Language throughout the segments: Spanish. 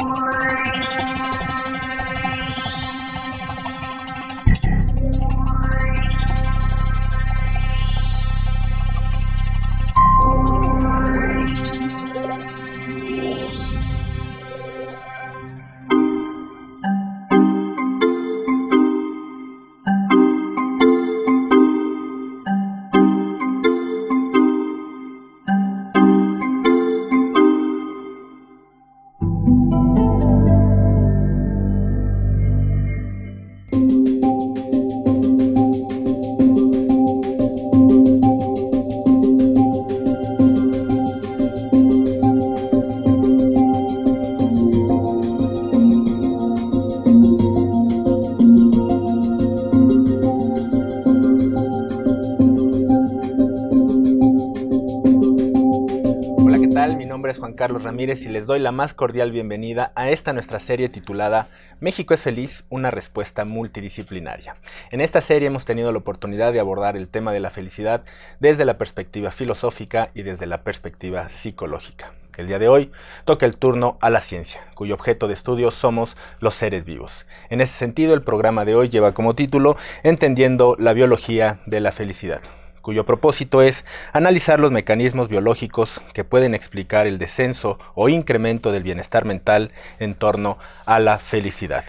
Thank you. Carlos Ramírez y les doy la más cordial bienvenida a esta nuestra serie titulada México es feliz, una respuesta multidisciplinaria. En esta serie hemos tenido la oportunidad de abordar el tema de la felicidad desde la perspectiva filosófica y desde la perspectiva psicológica. El día de hoy toca el turno a la ciencia, cuyo objeto de estudio somos los seres vivos. En ese sentido, el programa de hoy lleva como título Entendiendo la biología de la felicidad cuyo propósito es analizar los mecanismos biológicos que pueden explicar el descenso o incremento del bienestar mental en torno a la felicidad.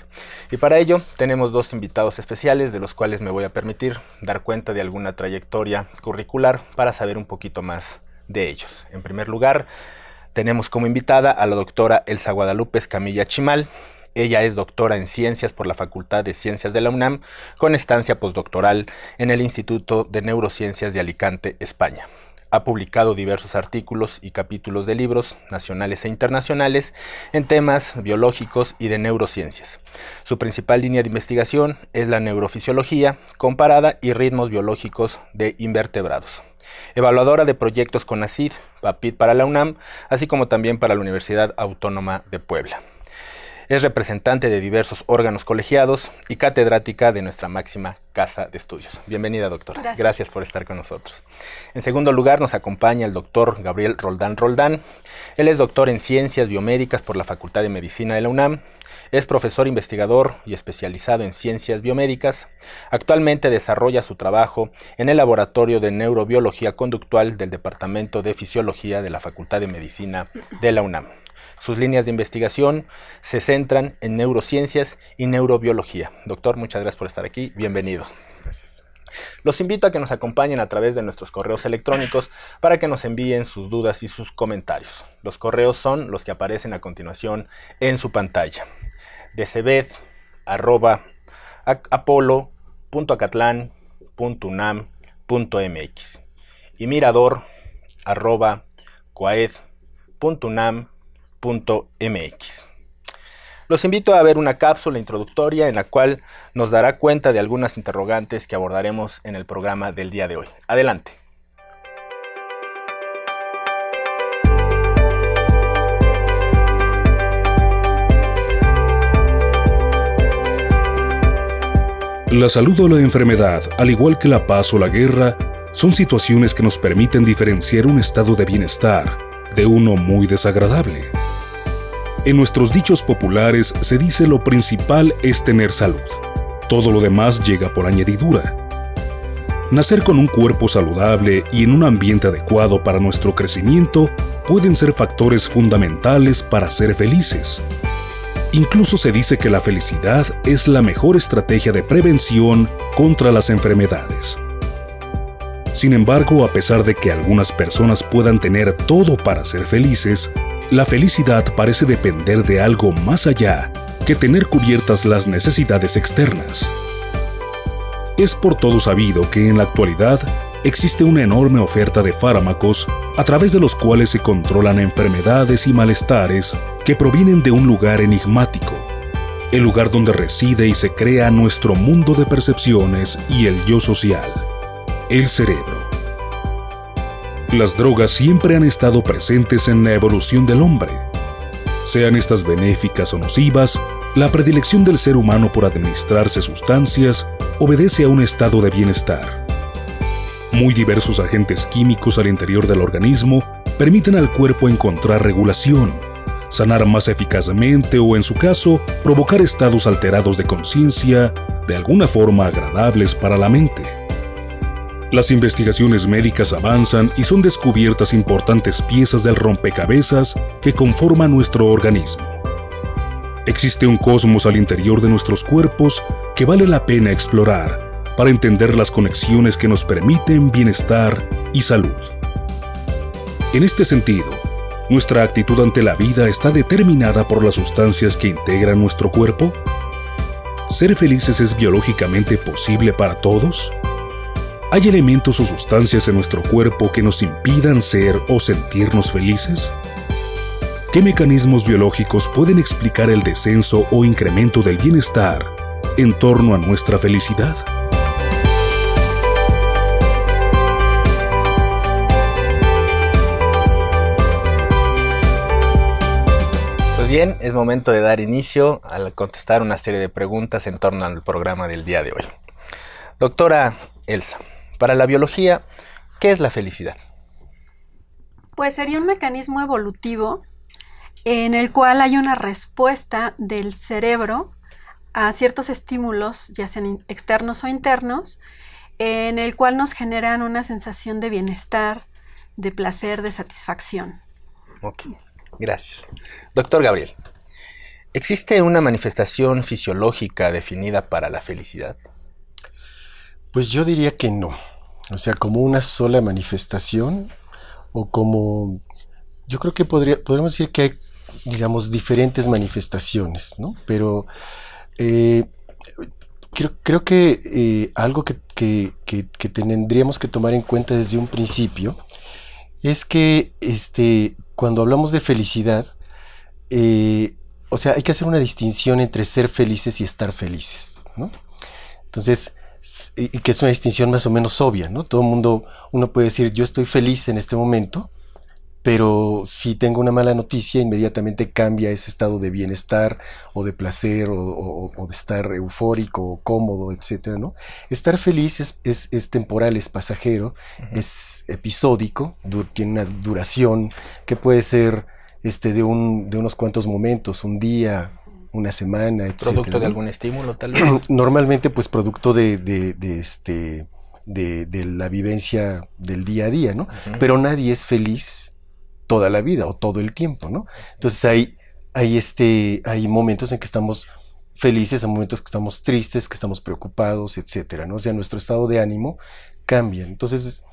Y para ello tenemos dos invitados especiales de los cuales me voy a permitir dar cuenta de alguna trayectoria curricular para saber un poquito más de ellos. En primer lugar, tenemos como invitada a la doctora Elsa Guadalupe Camilla Chimal, ella es doctora en ciencias por la Facultad de Ciencias de la UNAM, con estancia postdoctoral en el Instituto de Neurociencias de Alicante, España. Ha publicado diversos artículos y capítulos de libros nacionales e internacionales en temas biológicos y de neurociencias. Su principal línea de investigación es la neurofisiología comparada y ritmos biológicos de invertebrados evaluadora de proyectos con Acid, PAPIT para la UNAM, así como también para la Universidad Autónoma de Puebla. Es representante de diversos órganos colegiados y catedrática de nuestra máxima casa de estudios. Bienvenida, doctora. Gracias. por estar con nosotros. En segundo lugar, nos acompaña el doctor Gabriel Roldán Roldán. Él es doctor en ciencias biomédicas por la Facultad de Medicina de la UNAM. Es profesor investigador y especializado en ciencias biomédicas. Actualmente desarrolla su trabajo en el Laboratorio de Neurobiología Conductual del Departamento de Fisiología de la Facultad de Medicina de la UNAM. Sus líneas de investigación se centran en neurociencias y neurobiología. Doctor, muchas gracias por estar aquí. Bienvenido. Los invito a que nos acompañen a través de nuestros correos electrónicos para que nos envíen sus dudas y sus comentarios. Los correos son los que aparecen a continuación en su pantalla. apolo.acatlán.unam.mx y mirador mx. Los invito a ver una cápsula introductoria en la cual nos dará cuenta de algunas interrogantes que abordaremos en el programa del día de hoy. Adelante. La salud o la enfermedad, al igual que la paz o la guerra, son situaciones que nos permiten diferenciar un estado de bienestar de uno muy desagradable. En nuestros dichos populares se dice lo principal es tener salud. Todo lo demás llega por añadidura. Nacer con un cuerpo saludable y en un ambiente adecuado para nuestro crecimiento pueden ser factores fundamentales para ser felices. Incluso se dice que la felicidad es la mejor estrategia de prevención contra las enfermedades. Sin embargo, a pesar de que algunas personas puedan tener todo para ser felices, la felicidad parece depender de algo más allá que tener cubiertas las necesidades externas. Es por todo sabido que en la actualidad existe una enorme oferta de fármacos a través de los cuales se controlan enfermedades y malestares que provienen de un lugar enigmático, el lugar donde reside y se crea nuestro mundo de percepciones y el yo social, el cerebro. Las drogas siempre han estado presentes en la evolución del hombre. Sean estas benéficas o nocivas, la predilección del ser humano por administrarse sustancias obedece a un estado de bienestar. Muy diversos agentes químicos al interior del organismo permiten al cuerpo encontrar regulación, sanar más eficazmente o en su caso provocar estados alterados de conciencia de alguna forma agradables para la mente. Las investigaciones médicas avanzan y son descubiertas importantes piezas del rompecabezas que conforma nuestro organismo. Existe un cosmos al interior de nuestros cuerpos que vale la pena explorar para entender las conexiones que nos permiten bienestar y salud. En este sentido, nuestra actitud ante la vida está determinada por las sustancias que integran nuestro cuerpo. ¿Ser felices es biológicamente posible para todos? ¿Hay elementos o sustancias en nuestro cuerpo que nos impidan ser o sentirnos felices? ¿Qué mecanismos biológicos pueden explicar el descenso o incremento del bienestar en torno a nuestra felicidad? Pues bien, es momento de dar inicio al contestar una serie de preguntas en torno al programa del día de hoy. Doctora Elsa, para la biología, ¿qué es la felicidad? Pues sería un mecanismo evolutivo en el cual hay una respuesta del cerebro a ciertos estímulos, ya sean externos o internos, en el cual nos generan una sensación de bienestar, de placer, de satisfacción. Ok, gracias. Doctor Gabriel, ¿existe una manifestación fisiológica definida para la felicidad? Pues yo diría que no. O sea, como una sola manifestación o como... Yo creo que podría, podríamos decir que hay, digamos, diferentes manifestaciones, ¿no? Pero eh, creo, que eh, algo que, tendríamos que tomar en cuenta desde un principio es que este, cuando hablamos de felicidad, eh, o sea, hay que hacer una distinción entre ser felices y estar felices, ¿no? Entonces, y que es una distinción más o menos obvia, ¿no? Todo el mundo, uno puede decir, yo estoy feliz en este momento, pero si tengo una mala noticia, inmediatamente cambia ese estado de bienestar o de placer o, de estar eufórico o cómodo, etcétera, ¿no? Estar feliz es, es, temporal, es pasajero, es episódico, tiene una duración que puede ser este, de, un, de unos cuantos momentos, un día, una semana, etc. ¿Producto de algún estímulo, tal vez? Normalmente, pues producto de, de, este, de, de, la vivencia del día a día, ¿no? Pero nadie es feliz toda la vida o todo el tiempo, ¿no? Entonces hay, este, hay momentos en que estamos felices, hay momentos que estamos tristes, que estamos preocupados, etcétera, ¿no? O sea, nuestro estado de ánimo cambia. Entonces,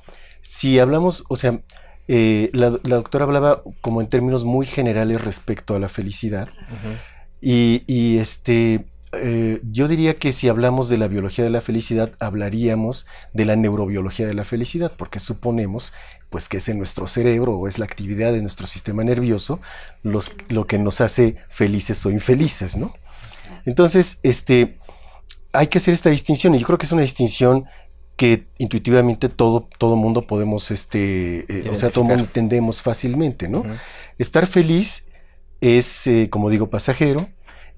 si hablamos, o sea, eh, la, doctora hablaba como en términos muy generales respecto a la felicidad. Y, este, eh, yo diría que si hablamos de la biología de la felicidad, hablaríamos de la neurobiología de la felicidad, porque suponemos pues que es en nuestro cerebro o es la actividad de nuestro sistema nervioso lo que nos hace felices o infelices, ¿no? Entonces, este, hay que hacer esta distinción y yo creo que es una distinción que intuitivamente todo, todo mundo podemos, este, eh, o sea, todo mundo entendemos fácilmente, ¿no? Estar feliz es, eh, como digo, pasajero,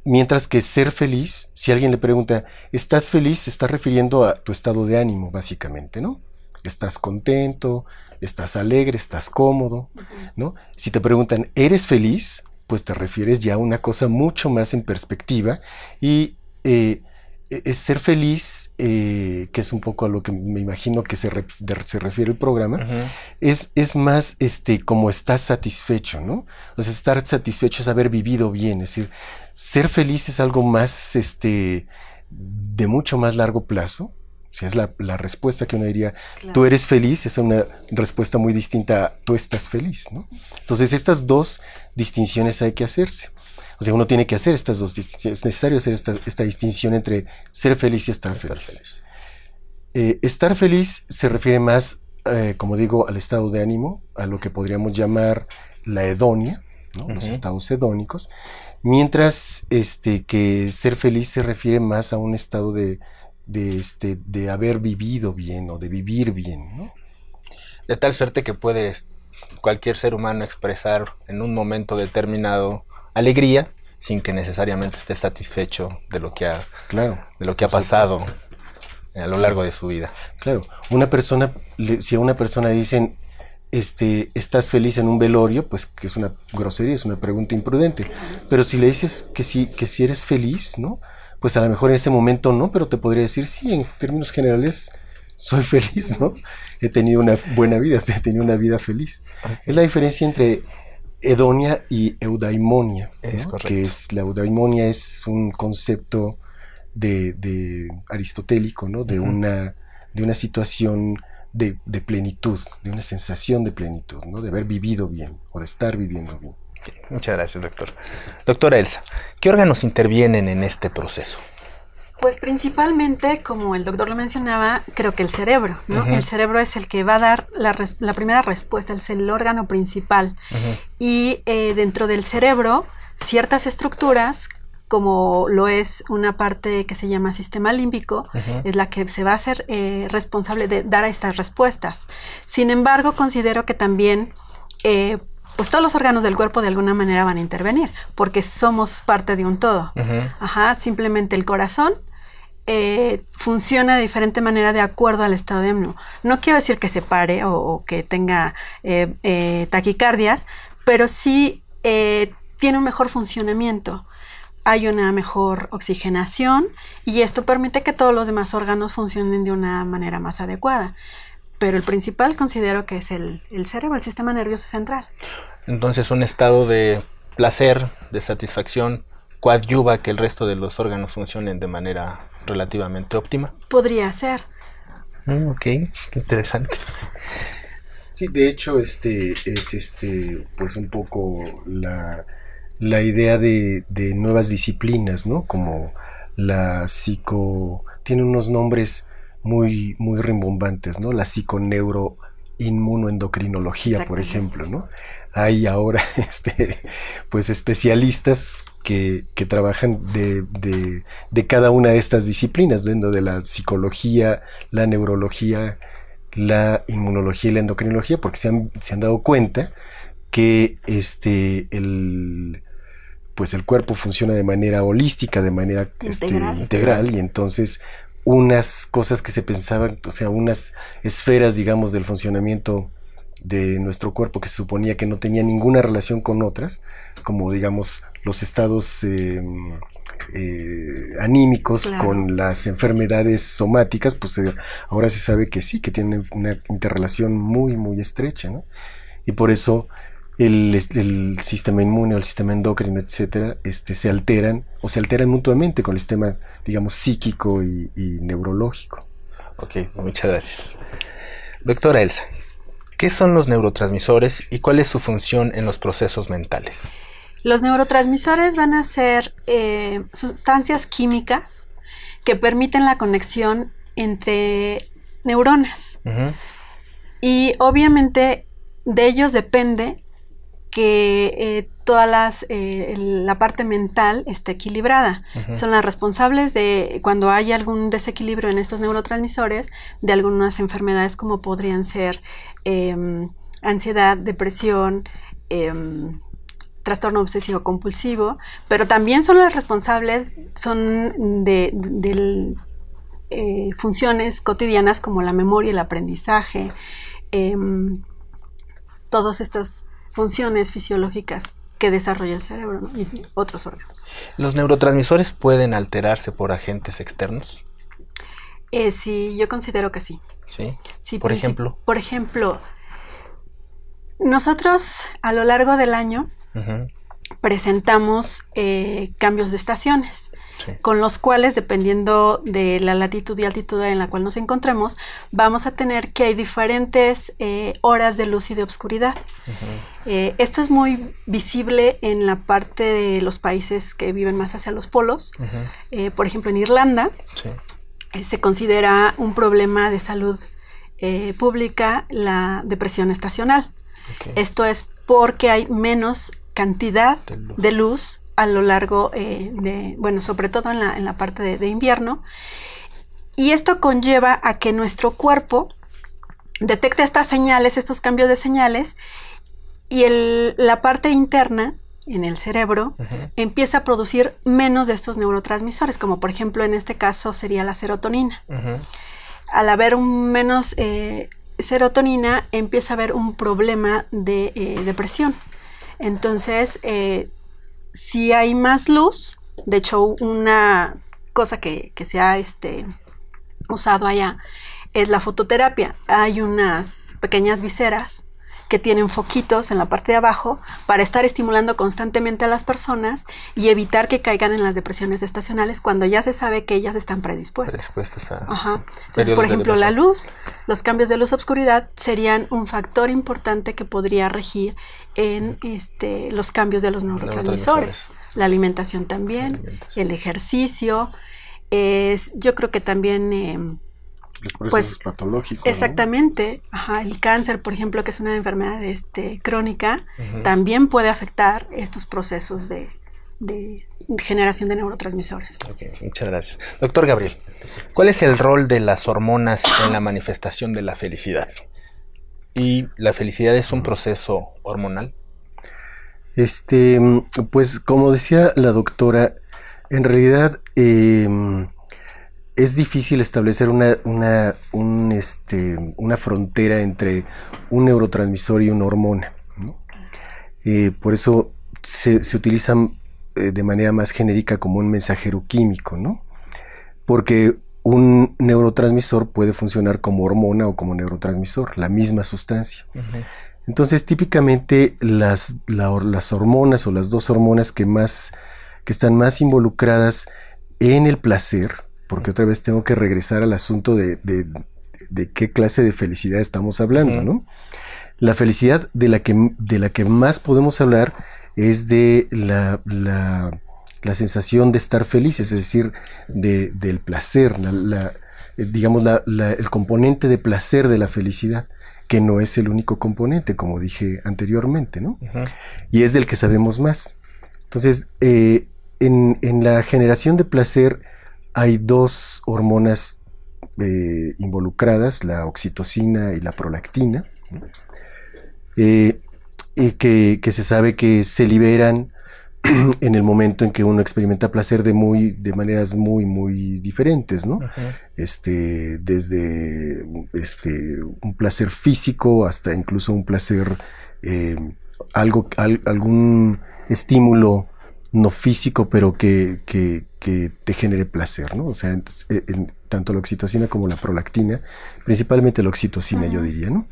mientras que ser feliz, si alguien le pregunta, ¿estás feliz? Se está refiriendo a tu estado de ánimo, básicamente, ¿no? Estás contento, estás alegre, estás cómodo, ¿no? Si te preguntan, ¿eres feliz? Pues te refieres ya a una cosa mucho más en perspectiva y eh, e-, es ser feliz eh, que es un poco a lo que me imagino que se, refiere el programa, es, más este, como estás satisfecho, ¿no? O estar satisfecho es haber vivido bien, es decir, ser feliz es algo más, este, de mucho más largo plazo, es la, respuesta que uno diría, tú eres feliz, es una respuesta muy distinta a tú estás feliz, ¿no? Entonces, estas dos distinciones hay que hacerse. O sea, uno tiene que hacer estas dos distinciones. Es necesario hacer esta, distinción entre ser feliz y estar, feliz. Eh, estar feliz se refiere más, eh, como digo, al estado de ánimo, a lo que podríamos llamar la hedonia, los estados hedónicos, mientras este, que ser feliz se refiere más a un estado de, este, de haber vivido bien o de vivir bien. De tal suerte que puede cualquier ser humano expresar en un momento determinado alegría sin que necesariamente esté satisfecho de lo que ha, de lo que ha pasado a lo largo de su vida. Claro, una persona, si a una persona dicen, este, estás feliz en un velorio, pues que es una grosería, es una pregunta imprudente. Pero si le dices que sí, que si eres feliz, ¿no? Pues a lo mejor en ese momento no, pero te podría decir, sí, en términos generales, soy feliz, ¿no? He tenido una buena vida, he tenido una vida feliz. Es la diferencia entre Edonia y eudaimonia. Que es, la eudaimonia es un concepto de, aristotélico, ¿no? De, una, de una situación de, plenitud, de una sensación de plenitud, ¿no? De haber vivido bien o de estar viviendo bien. Muchas gracias, doctor. Doctora Elsa, ¿qué órganos intervienen en este proceso? Pues principalmente, como el doctor lo mencionaba, creo que el cerebro, ¿no? El cerebro es el que va a dar la, primera respuesta, es el órgano principal. Y eh, dentro del cerebro, ciertas estructuras, como lo es una parte que se llama sistema límbico, es la que se va a ser eh, responsable de dar estas respuestas. Sin embargo, considero que también... Eh, pues todos los órganos del cuerpo de alguna manera van a intervenir, porque somos parte de un todo. Ajá, simplemente el corazón eh, funciona de diferente manera de acuerdo al estado de ánimo. No quiero decir que se pare o, que tenga eh, eh, taquicardias, pero sí tiene un mejor funcionamiento. Hay una mejor oxigenación y esto permite que todos los demás órganos funcionen de una manera más adecuada. Pero el principal considero que es el, cerebro, el sistema nervioso central. Entonces un estado de placer, de satisfacción, coadyuva que el resto de los órganos funcionen de manera relativamente óptima. Podría ser. Mm, ok, interesante. Sí, de hecho, este es este, pues un poco la, la idea de, nuevas disciplinas, ¿no? Como la psico. Tiene unos nombres muy, muy rimbombantes, ¿no? La psiconeuroinmunoendocrinología, por ejemplo, ¿no? Hay ahora este, pues especialistas que, trabajan de, de, cada una de estas disciplinas, dentro de la psicología, la neurología, la inmunología y la endocrinología, porque se han, dado cuenta que este, el, pues el cuerpo funciona de manera holística, de manera este, integral. integral, y entonces unas cosas que se pensaban, o sea, unas esferas, digamos, del funcionamiento de nuestro cuerpo que se suponía que no tenía ninguna relación con otras, como digamos los estados eh, eh, anímicos con las enfermedades somáticas, pues eh, ahora se sabe que sí, que tienen una interrelación muy, muy estrecha, ¿no? Y por eso el, sistema inmune o el sistema endocrino, etcétera, este, se alteran o se alteran mutuamente con el sistema, digamos, psíquico y, y neurológico. Ok, muchas gracias. Doctora Elsa, ¿qué son los neurotransmisores y cuál es su función en los procesos mentales? Los neurotransmisores van a ser eh, sustancias químicas que permiten la conexión entre neuronas. Y obviamente de ellos depende que eh, toda eh, la parte mental esté equilibrada. Son las responsables de cuando hay algún desequilibrio en estos neurotransmisores de algunas enfermedades como podrían ser em, ansiedad, depresión, em, trastorno obsesivo compulsivo, pero también son los responsables, son de, eh, funciones cotidianas como la memoria, el aprendizaje, em, todas estas funciones fisiológicas que desarrolla el cerebro y otros órganos. ¿Los neurotransmisores pueden alterarse por agentes externos? Eh, sí, yo considero que sí. Sí. sí por ejemplo. Por ejemplo, nosotros a lo largo del año presentamos eh, cambios de estaciones, con los cuales, dependiendo de la latitud y altitud en la cual nos encontremos, vamos a tener que hay diferentes eh, horas de luz y de oscuridad. Eh, esto es muy visible en la parte de los países que viven más hacia los polos. por ejemplo, en Irlanda se considera un problema de salud pública la depresión estacional. Esto es porque hay menos cantidad de luz, a lo largo eh, de, bueno, sobre todo en la, parte de, invierno. Y esto conlleva a que nuestro cuerpo detecte estas señales, estos cambios de señales, y la parte interna en el cerebro empieza a producir menos de estos neurotransmisores, como por ejemplo en este caso sería la serotonina. Al haber un menos eh, serotonina, empieza a haber un problema de eh, depresión. Entonces, eh, si hay más luz, de hecho, una cosa que, se ha este, usado allá es la fototerapia. Hay unas pequeñas viseras que tienen foquitos en la parte de abajo para estar estimulando constantemente a las personas y evitar que caigan en las depresiones estacionales cuando ya se sabe que ellas están predispuestas. Ajá. Entonces, por ejemplo, la luz, los cambios de luz-obscuridad serían un factor importante que podría regir en este, los cambios de los neurotransmisores. La alimentación también, el ejercicio. Es, yo creo que también... Em, pues, patológico Exactamente. el cáncer, por ejemplo, que es una enfermedad este, crónica, también puede afectar estos procesos de, generación de neurotransmisores. muchas gracias. Doctor Gabriel, ¿cuál es el rol de las hormonas en la manifestación de la felicidad? ¿Y la felicidad es un proceso hormonal? Este, pues como decía la doctora, en realidad em, es difícil establecer este, una, frontera entre un neurotransmisor y una hormona. Eh, por eso se, se utilizan eh, de manera más genérica como un mensajero químico, ¿no? Porque un neurotransmisor puede funcionar como hormona o como neurotransmisor, la misma sustancia. Entonces, típicamente las, las, hormonas o las dos hormonas que más que están más involucradas en el placer porque otra vez tengo que regresar al asunto de, qué clase de felicidad estamos hablando, La felicidad de la, que, de la que más podemos hablar es de la, la, sensación de estar feliz, es decir, del placer, la, eh, digamos, el componente de placer de la felicidad que no es el único componente, como dije anteriormente, ¿no? Y es del que sabemos más. Entonces, eh, en, en, la generación de placer hay dos hormonas eh, involucradas, la oxitocina y la prolactina, eh, y que, se sabe que se liberan en el momento en que uno experimenta placer de muy de maneras muy muy diferentes, Este desde este un placer físico hasta incluso un placer eh, algo algún estímulo no físico pero que, que te genere placer, ¿no? O sea, eh, tanto la oxitocina como la prolactina, principalmente la oxitocina, yo diría, ¿no?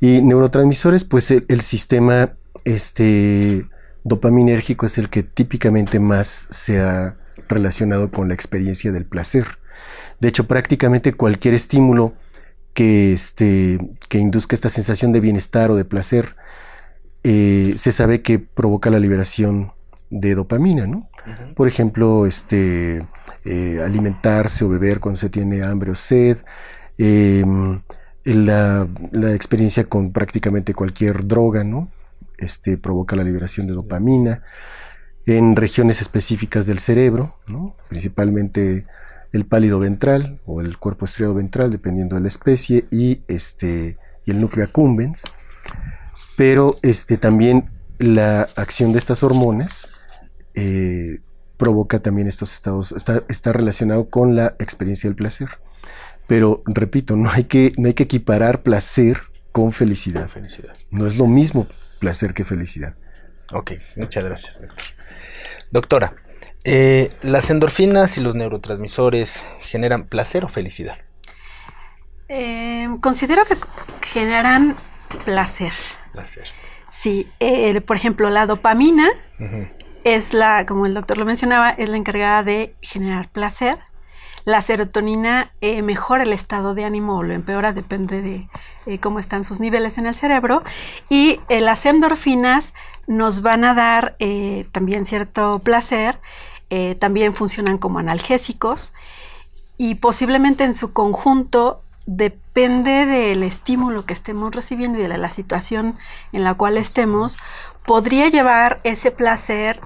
Y neurotransmisores, pues el, sistema este, dopaminérgico es el que típicamente más se ha relacionado con la experiencia del placer. De hecho, prácticamente cualquier estímulo que, este, que induzca esta sensación de bienestar o de placer, eh, se sabe que provoca la liberación de dopamina, ¿no? Por ejemplo, este, eh, alimentarse o beber cuando se tiene hambre o sed. Em, la, experiencia con prácticamente cualquier droga, ¿no? Este, provoca la liberación de dopamina en regiones específicas del cerebro, principalmente el pálido ventral o el cuerpo estriado ventral, dependiendo de la especie, y, este, el núcleo accumbens. Pero este, también la acción de estas hormonas eh, provoca también estos estados, está, está, relacionado con la experiencia del placer. Pero, repito, no hay que, hay que equiparar placer con felicidad. felicidad. No es lo mismo placer que felicidad. Ok, muchas gracias. Doctora, eh, ¿las endorfinas y los neurotransmisores generan placer o felicidad? Eh, considero que generan placer. Placer. Sí, por ejemplo, la dopamina es la, como el doctor lo mencionaba, es la encargada de generar placer. La serotonina eh, mejora el estado de ánimo o lo empeora, depende de eh, cómo están sus niveles en el cerebro. Y eh, las endorfinas nos van a dar también cierto placer, también funcionan como analgésicos y posiblemente en su conjunto depende del estímulo que estemos recibiendo y de la, situación en la cual estemos, podría llevar ese placer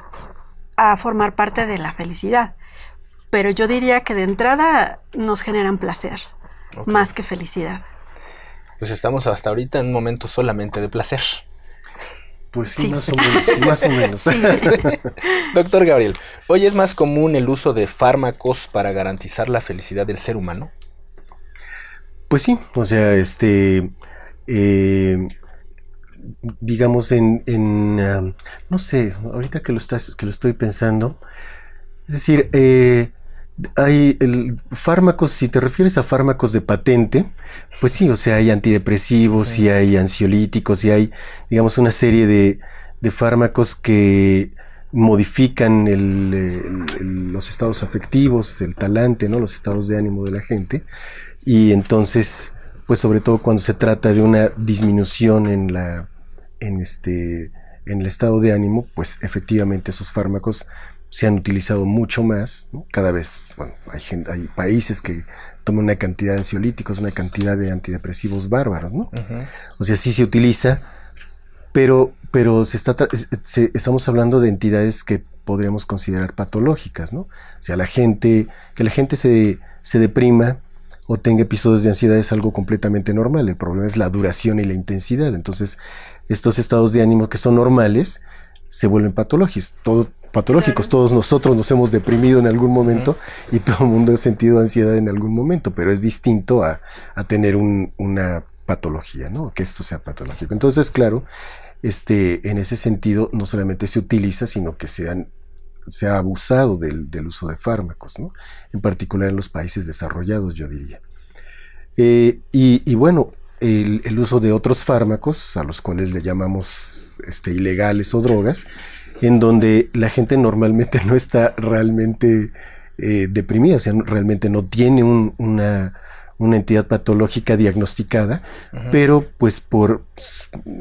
a formar parte de la felicidad. Pero yo diría que de entrada nos generan placer, más que felicidad. Pues estamos hasta ahorita en un momento solamente de placer. Pues sí, más o menos, Doctor Gabriel, ¿hoy es más común el uso de fármacos para garantizar la felicidad del ser humano? Pues sí, o sea, este, eh, digamos en, ah, no sé, ahorita que lo, estás, que lo estoy pensando, es decir, eh, hay el, fármacos, si te refieres a fármacos de patente, pues sí, o sea, hay antidepresivos y hay ansiolíticos y hay, digamos, una serie de, fármacos que modifican los estados afectivos, el talante, ¿no? los estados de ánimo de la gente. Y entonces, pues sobre todo cuando se trata de una disminución en la en este en el estado de ánimo, pues efectivamente esos fármacos se han utilizado mucho más, cada vez, bueno, hay, hay, países que toman una cantidad de ansiolíticos, una cantidad de antidepresivos bárbaros, ¿no? O sea, sí se utiliza, pero, pero se está estamos hablando de entidades que podríamos considerar patológicas, ¿no? O sea, la gente, que la gente se, se deprima, o tenga episodios de ansiedad es algo completamente normal. El problema es la duración y la intensidad. Entonces, estos estados de ánimo que son normales se vuelven patológicos. Todo, patológicos. Todos nosotros nos hemos deprimido en algún momento y todo el mundo ha sentido ansiedad en algún momento, pero es distinto a, tener una patología, ¿no? Que esto sea patológico. Entonces, claro, este, en ese sentido no solamente se utiliza, sino que sean se ha abusado del, uso de fármacos, en particular en los países desarrollados, yo diría. Eh, y, bueno, el, uso de otros fármacos, a los cuales le llamamos este, ilegales o drogas, en donde la gente normalmente no está realmente eh, deprimida, o sea, realmente no tiene una, entidad patológica diagnosticada, pero pues por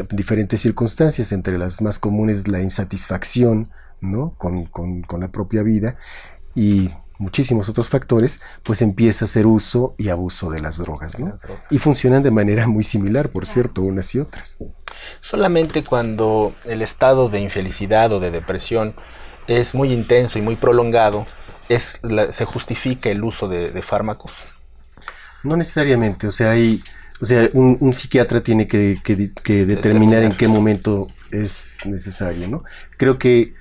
diferentes circunstancias, entre las más comunes la insatisfacción, con, la propia vida y muchísimos otros factores, pues empieza a hacer uso y abuso de las drogas, Y funcionan de manera muy similar, por cierto, unas y otras. Solamente cuando el estado de infelicidad o de depresión es muy intenso y muy prolongado, se justifica el uso de, fármacos. No necesariamente, o sea, hay, un, psiquiatra tiene que, determinar, determinar en qué momento es necesario, ¿no? Creo que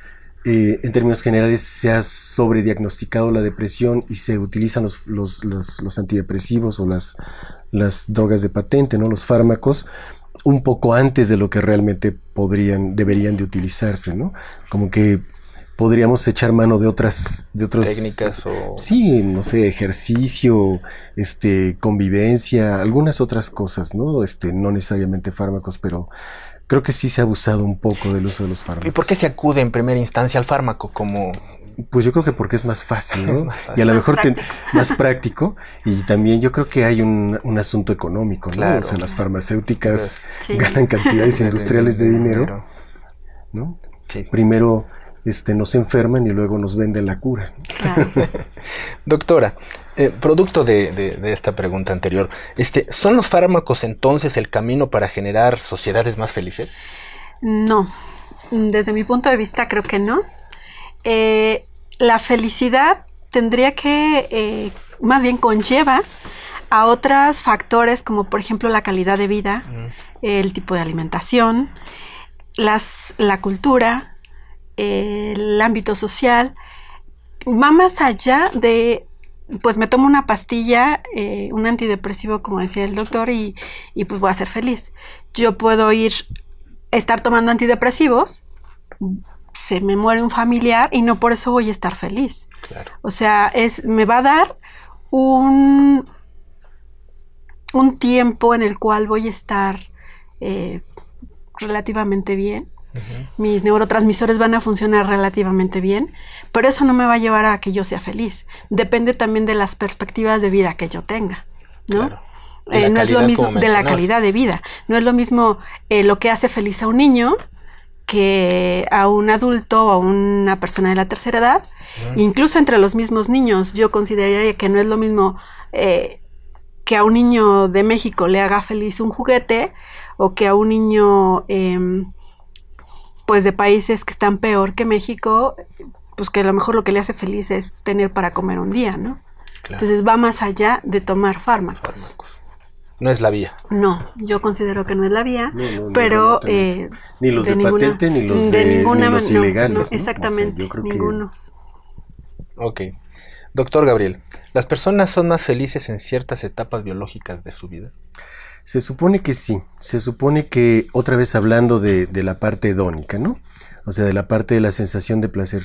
eh, en términos generales se ha sobrediagnosticado la depresión y se utilizan los, los, los, los antidepresivos o las, las, drogas de patente, ¿no? los fármacos, un poco antes de lo que realmente podrían, deberían de utilizarse, ¿no? Como que podríamos echar mano de otras, de otras técnicas o sí, no sé, ejercicio, este, convivencia, algunas otras cosas, ¿no? Este, no necesariamente fármacos, pero creo que sí se ha abusado un poco del uso de los fármacos. ¿Y por qué se acude en primera instancia al fármaco como...? Pues yo creo que porque es más fácil, ¿no? Y a lo mejor más práctico. Y también yo creo que hay un, asunto económico, ¿no? O sea, las farmacéuticas pues, ganan cantidades industriales de dinero, ¿no? Sí. Primero este, nos enferman y luego nos venden la cura. Doctora, eh, producto de, esta pregunta anterior, este, ¿son los fármacos entonces el camino para generar sociedades más felices? No, desde mi punto de vista creo que no. Eh, la felicidad tendría que, eh, más bien conlleva a otros factores como por ejemplo la calidad de vida, mm. el tipo de alimentación, la cultura, el ámbito social, va más allá de, pues me tomo una pastilla, eh, un antidepresivo, como decía el doctor, y, pues voy a ser feliz. Yo puedo ir, estar tomando antidepresivos, se me muere un familiar y no por eso voy a estar feliz. O sea, es, me va a dar un, un tiempo en el cual voy a estar eh, relativamente bien mis neurotransmisores van a funcionar relativamente bien, pero eso no me va a llevar a que yo sea feliz. Depende también de las perspectivas de vida que yo tenga, ¿no? Eh, es lo mismo de la calidad de vida. No es lo mismo eh, lo que hace feliz a un niño que a un adulto o a una persona de la tercera edad. Incluso entre los mismos niños, yo consideraría que no es lo mismo eh, que a un niño de México le haga feliz un juguete o que a un niño em, pues de países que están peor que México, pues que a lo mejor lo que le hace feliz es tener para comer un día, ¿no? Entonces va más allá de tomar fármacos. No es la vía. No, yo considero que no es la vía, pero... Eh, ni los de, patente, ni los de, ilegales. exactamente, ningunos. Ok. Doctor Gabriel, ¿las personas son más felices en ciertas etapas biológicas de su vida? Se supone que sí, se supone que otra vez hablando de, la parte hedónica, ¿no? O sea, de la parte de la sensación de placer.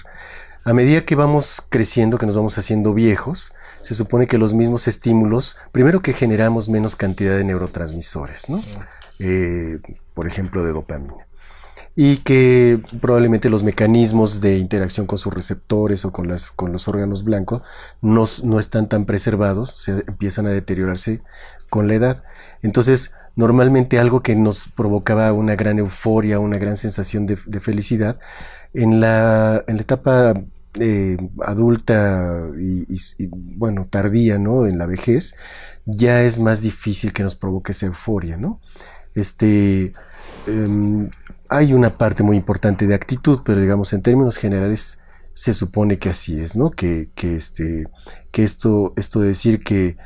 A medida que vamos creciendo, que nos vamos haciendo viejos, se supone que los mismos estímulos, primero que generamos menos cantidad de neurotransmisores, ¿no? Eh, por ejemplo, de dopamina. Y que probablemente los mecanismos de interacción con sus receptores o con, las, con los órganos blancos no, no están tan preservados, se empiezan a deteriorarse con la edad. Entonces, normalmente algo que nos provocaba una gran euforia, una gran sensación de, felicidad, en la, etapa eh, adulta y, bueno, tardía, ¿no? En la vejez, ya es más difícil que nos provoque esa euforia, ¿no? Este, em, hay una parte muy importante de actitud, pero digamos, en términos generales, se supone que así es, ¿no? Que, que, este, que esto, esto de decir que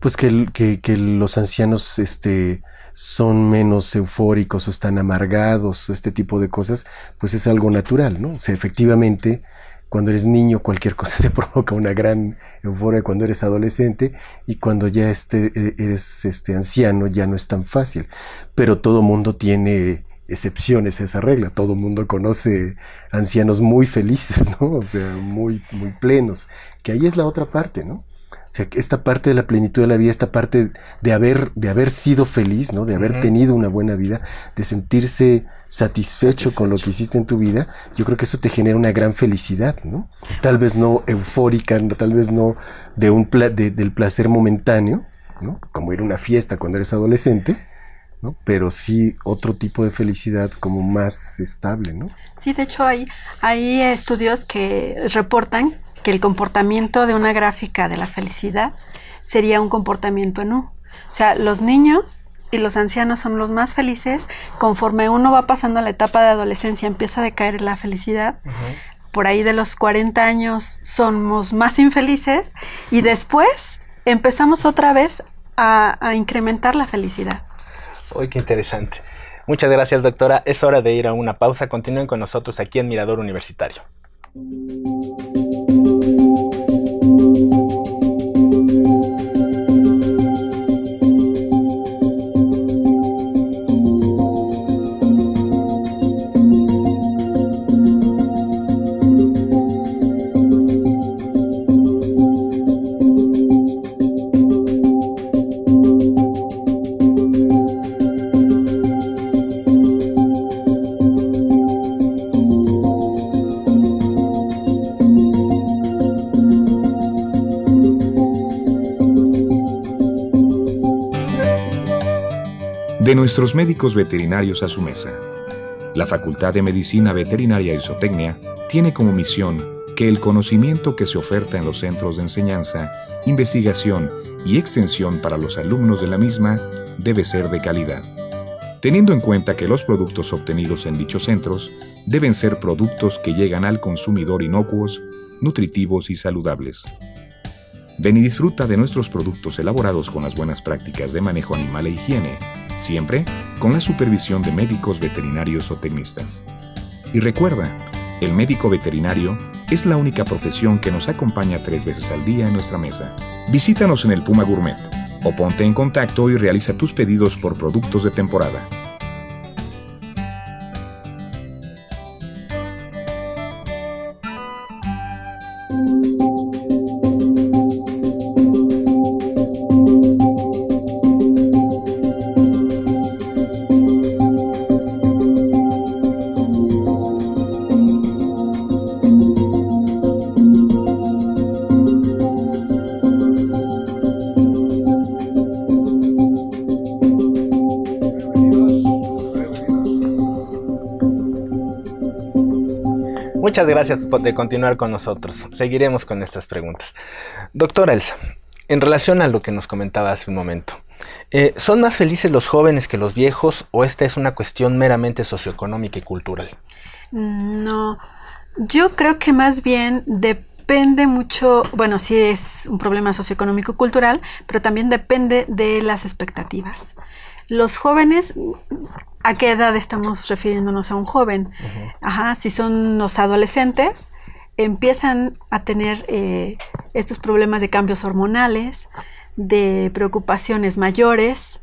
pues que, que, los ancianos este, son menos eufóricos o están amargados o este tipo de cosas, pues es algo natural, ¿no? O sea, efectivamente, cuando eres niño cualquier cosa te provoca una gran euforia cuando eres adolescente y cuando ya este, e, eres este, anciano ya no es tan fácil. Pero todo mundo tiene excepciones a esa regla. Todo mundo conoce ancianos muy felices, ¿no? O sea, muy, muy plenos. Que ahí es la otra parte, ¿no? O sea, esta parte de la plenitud de la vida, esta parte de haber, de haber sido feliz, ¿no? De haber tenido una buena vida, de sentirse satisfecho, con lo que hiciste en tu vida, yo creo que eso te genera una gran felicidad, ¿no? Tal vez no eufórica, tal vez no de un del placer momentáneo, ¿no? Como ir a una fiesta cuando eres adolescente, ¿no? Pero sí otro tipo de felicidad como más estable, ¿no? Sí, de hecho hay, hay estudios que reportan que el comportamiento de una gráfica de la felicidad sería un comportamiento en U. O sea, los niños y los ancianos son los más felices. Conforme uno va pasando la etapa de adolescencia, empieza a decaer la felicidad. Por ahí de los 40 años somos más infelices y después empezamos otra vez a, a incrementar la felicidad. Uy, qué interesante. Muchas gracias, doctora. Es hora de ir a una pausa. Continúen con nosotros aquí en Mirador Universitario. de nuestros médicos veterinarios a su mesa. La Facultad de Medicina Veterinaria y Zootecnia tiene como misión que el conocimiento que se oferta en los centros de enseñanza, investigación y extensión para los alumnos de la misma debe ser de calidad, teniendo en cuenta que los productos obtenidos en dichos centros deben ser productos que llegan al consumidor inocuos, nutritivos y saludables. Ven y disfruta de nuestros productos elaborados con las buenas prácticas de manejo animal e higiene siempre con la supervisión de médicos veterinarios o tecnistas. Y recuerda, el médico veterinario es la única profesión que nos acompaña tres veces al día en nuestra mesa. Visítanos en el Puma Gourmet o ponte en contacto y realiza tus pedidos por productos de temporada. gracias por continuar con nosotros. Seguiremos con estas preguntas. Doctora Elsa, en relación a lo que nos comentaba hace un momento, eh, ¿son más felices los jóvenes que los viejos o esta es una cuestión meramente socioeconómica y cultural? Mm, no, yo creo que más bien depende mucho, bueno, sí es un problema socioeconómico-cultural, y pero también depende de las expectativas los jóvenes, ¿a qué edad estamos refiriéndonos a un joven? si son los adolescentes, empiezan a tener eh, estos problemas de cambios hormonales, de preocupaciones mayores,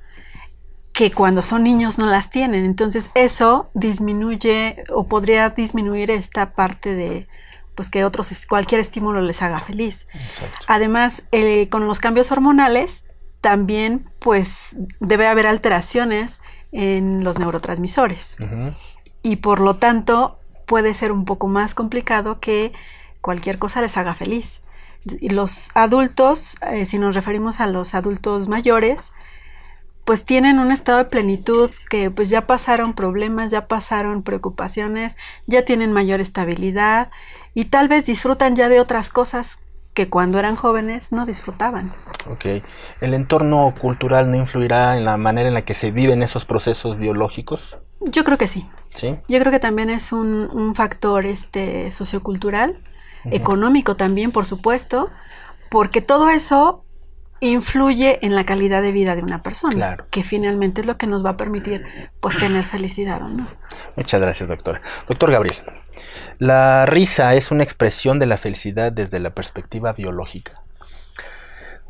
que cuando son niños no las tienen. Entonces eso disminuye o podría disminuir esta parte de pues que otros cualquier estímulo les haga feliz. Además, eh, con los cambios hormonales también pues debe haber alteraciones en los neurotransmisores. Y por lo tanto puede ser un poco más complicado que cualquier cosa les haga feliz. Y los adultos, eh, si nos referimos a los adultos mayores, pues tienen un estado de plenitud que pues ya pasaron problemas, ya pasaron preocupaciones, ya tienen mayor estabilidad y tal vez disfrutan ya de otras cosas que cuando eran jóvenes no disfrutaban. Ok. ¿El entorno cultural no influirá en la manera en la que se viven esos procesos biológicos? Yo creo que sí. Sí. Yo creo que también es un, factor este, sociocultural, económico también, por supuesto, porque todo eso influye en la calidad de vida de una persona, que finalmente es lo que nos va a permitir pues tener felicidad o no. Muchas gracias, doctora. Doctor Gabriel, la risa es una expresión de la felicidad desde la perspectiva biológica.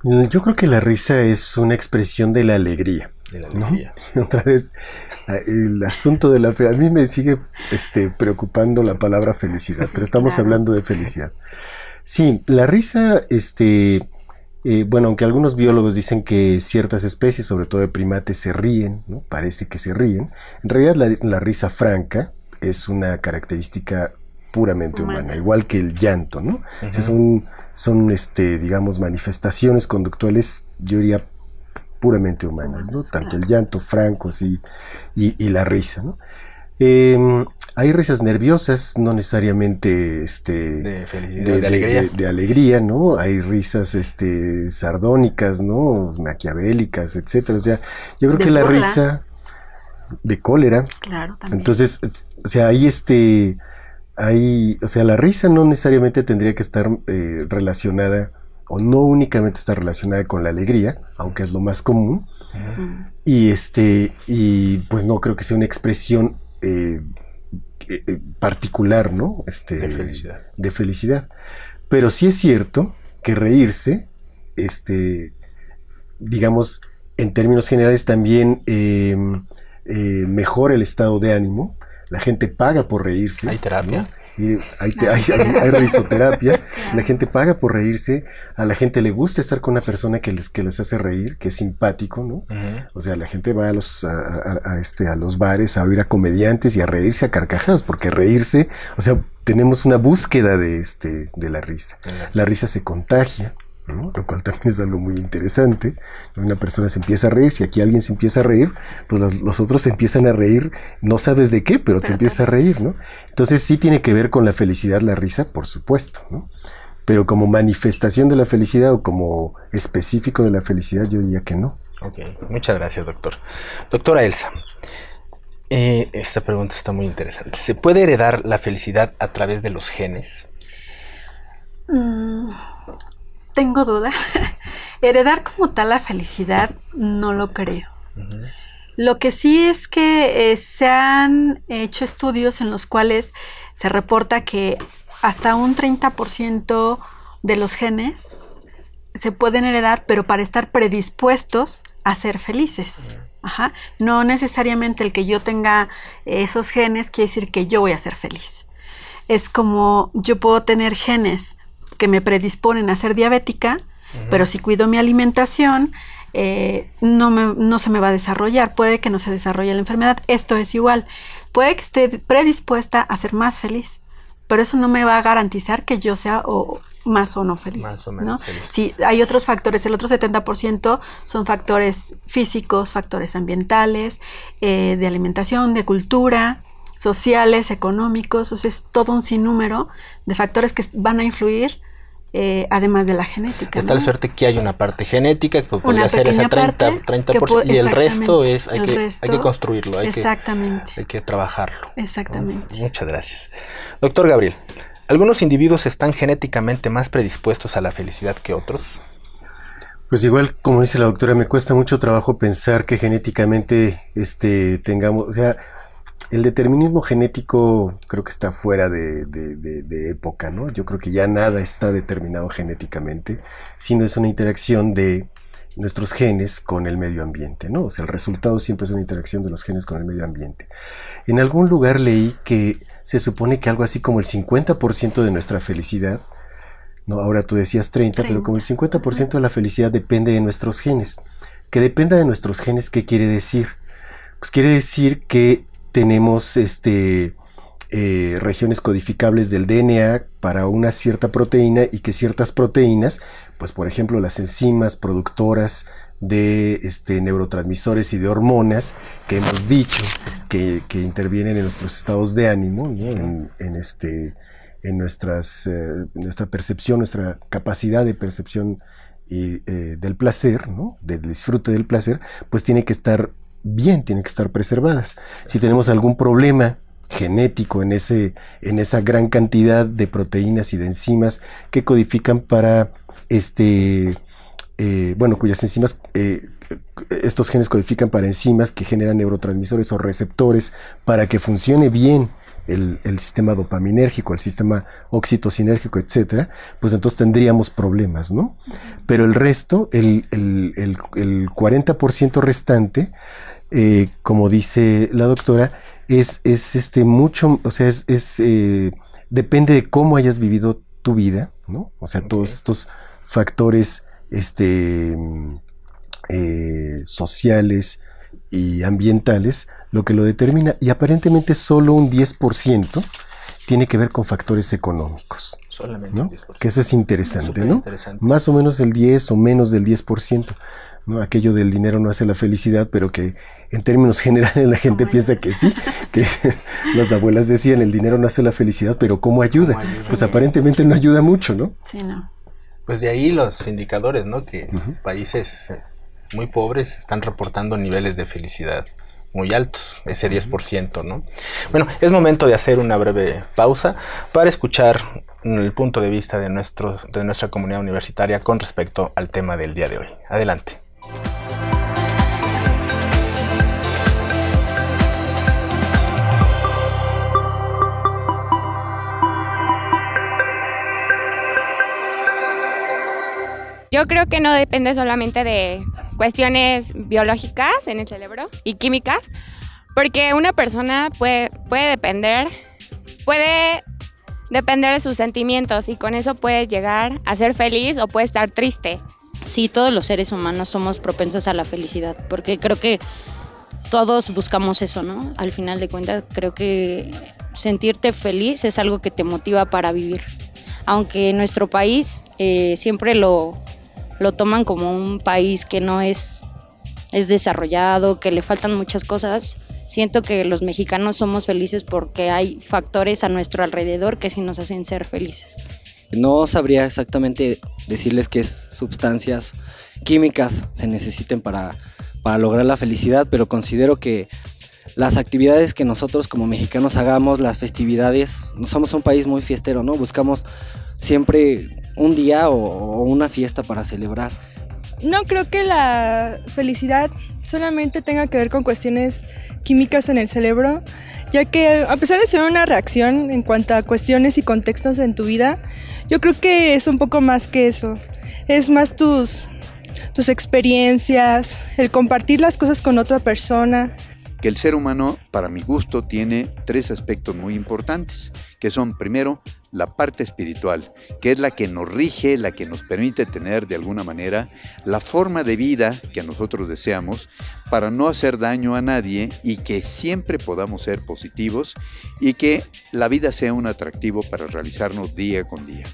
Mm, yo creo que la risa es una expresión de la alegría. De la alegría. Otra vez, el asunto de la fe. A mí me sigue este, preocupando la palabra felicidad, pero estamos hablando de felicidad. Sí, la risa, este, eh, bueno, aunque algunos biólogos dicen que ciertas especies, sobre todo de primates, se ríen, parece que se ríen, en realidad la, la risa franca es una característica puramente humana, igual que el llanto, ¿no? son, son, este, digamos, manifestaciones conductuales, yo diría, puramente humanas, ¿no? Tanto el llanto franco así, y, y, la risa, ¿no? Em, hay risas nerviosas, no necesariamente este, de, alegría. ¿no? Hay risas este, sardónicas, ¿no? Maquiavélicas, etcétera. O sea, yo creo que la risa de cólera. Claro, Entonces, o sea, hay este hay, o sea, la risa no necesariamente tendría que estar eh, relacionada o no únicamente estar relacionada con la alegría, aunque es lo más común. Y este, y pues no creo que sea una expresión eh, eh, particular, ¿no? Este, de felicidad. de felicidad. Pero sí es cierto que reírse, este, digamos, en términos generales también em, mejora el estado de ánimo la gente paga por reírse. Hay terapia. hay, risoterapia, la gente paga por reírse, a la gente le gusta estar con una persona que les, que les hace reír, que es simpático, ¿no? O sea, la gente va a los, este, a los bares a oír a comediantes y a reírse a carcajadas, porque reírse, o sea, tenemos una búsqueda de, este, de la risa. La risa se contagia lo cual también es algo muy interesante. Una persona se empieza a reír, si aquí alguien se empieza a reír, pues los, otros se empiezan a reír, no sabes de qué, pero, te empiezas a reír, ¿no? Entonces sí tiene que ver con la felicidad, la risa, por supuesto, ¿no? Pero como manifestación de la felicidad o como específico de la felicidad, yo diría que no. Ok, muchas gracias, doctor. Doctora Elsa, eh, esta pregunta está muy interesante. ¿Se puede heredar la felicidad a través de los genes? Mm tengo dudas. Heredar como tal la felicidad, no lo creo. Lo que sí es que eh, se han hecho estudios en los cuales se reporta que hasta un 30% de los genes se pueden heredar, pero para estar predispuestos a ser felices. Ajá. No necesariamente el que yo tenga esos genes quiere decir que yo voy a ser feliz. Es como yo puedo tener genes que me predisponen a ser diabética, pero si cuido mi alimentación, eh, no, me, no se me va a desarrollar, puede que no se desarrolle la enfermedad, esto es igual, puede que esté predispuesta a ser más feliz, pero eso no me va a garantizar que yo sea o, más o no feliz. Más Sí, hay otros factores, el otro 70% son factores físicos, factores ambientales, eh, de alimentación, de cultura, sociales, económicos, o es todo un sinnúmero de factores que van a influir eh, además de la genética. De tal suerte que hay una parte genética que podría ser esa 30%, y el resto es hay, que, hay que construirlo, hay, exactamente. Que, hay que trabajarlo. Exactamente. Muchas gracias. Doctor Gabriel, ¿algunos individuos están genéticamente más predispuestos a la felicidad que otros? Pues igual, como dice la doctora, me cuesta mucho trabajo pensar que genéticamente este, tengamos, o el determinismo genético creo que está fuera de, época, ¿no? Yo creo que ya nada está determinado genéticamente, sino es una interacción de nuestros genes con el medio ambiente, ¿no? O sea, el resultado siempre es una interacción de los genes con el medio ambiente. En algún lugar leí que se supone que algo así como el 50% de nuestra felicidad, ¿no? Ahora tú decías 30, pero como el 50% de la felicidad depende de nuestros genes. Que dependa de nuestros genes, ¿qué quiere decir? Pues quiere decir que tenemos este, eh, regiones codificables del DNA para una cierta proteína y que ciertas proteínas, pues por ejemplo las enzimas productoras de este, neurotransmisores y de hormonas que hemos dicho que, intervienen en nuestros estados de ánimo, en, este, en nuestras, eh, nuestra percepción, nuestra capacidad de percepción eh, del placer, del disfrute del placer, pues tiene que estar bien tienen que estar preservadas. Si tenemos algún problema genético en, ese, en esa gran cantidad de proteínas y de enzimas que codifican para este, eh, bueno, cuyas enzimas, eh, estos genes codifican para enzimas que generan neurotransmisores o receptores para que funcione bien el, sistema dopaminérgico, el sistema oxitocinérgico, etcétera, pues entonces tendríamos problemas, ¿no? Pero el resto, el, el, el 40% restante, eh, como dice la doctora, es, es este mucho, o sea, es, eh, depende de cómo hayas vivido tu vida, ¿no? O sea, todos estos factores este, mm, eh, sociales y ambientales, lo que lo determina, y aparentemente solo un 10% tiene que ver con factores económicos. Solamente. ¿no? Que eso es interesante, ¿no? Más o menos el 10 o menos del 10%. ¿no? Aquello del dinero no hace la felicidad, pero que en términos generales la gente piensa que sí, que las abuelas decían el dinero no hace la felicidad, pero ¿cómo ayuda? Pues aparentemente no ayuda mucho, ¿no? Sí, no. Pues de ahí los indicadores, ¿no? Que países eh, muy pobres están reportando niveles de felicidad muy altos, ese 10%, ¿no? Bueno, es momento de hacer una breve pausa para escuchar el punto de vista de, nuestro, de nuestra comunidad universitaria con respecto al tema del día de hoy. Adelante. Yo creo que no depende solamente de cuestiones biológicas en el cerebro y químicas, porque una persona puede, puede depender, puede depender de sus sentimientos y con eso puede llegar a ser feliz o puede estar triste. Sí, todos los seres humanos somos propensos a la felicidad, porque creo que todos buscamos eso, ¿no? Al final de cuentas, creo que sentirte feliz es algo que te motiva para vivir. Aunque en nuestro país eh, siempre lo lo toman como un país que no es, es desarrollado, que le faltan muchas cosas. Siento que los mexicanos somos felices porque hay factores a nuestro alrededor que sí nos hacen ser felices. No sabría exactamente decirles qué sustancias químicas se necesiten para, para lograr la felicidad, pero considero que las actividades que nosotros como mexicanos hagamos, las festividades, somos un país muy fiestero, ¿no? Buscamos siempre un día o, una fiesta para celebrar. No creo que la felicidad solamente tenga que ver con cuestiones químicas en el cerebro, ya que a pesar de ser una reacción en cuanto a cuestiones y contextos en tu vida, yo creo que es un poco más que eso. Es más tus, tus experiencias, el compartir las cosas con otra persona. Que el ser humano, para mi gusto, tiene tres aspectos muy importantes, que son primero la parte espiritual, que es la que nos rige, la que nos permite tener de alguna manera la forma de vida que nosotros deseamos para no hacer daño a nadie y que siempre podamos ser positivos y que la vida sea un atractivo para realizarnos día con día.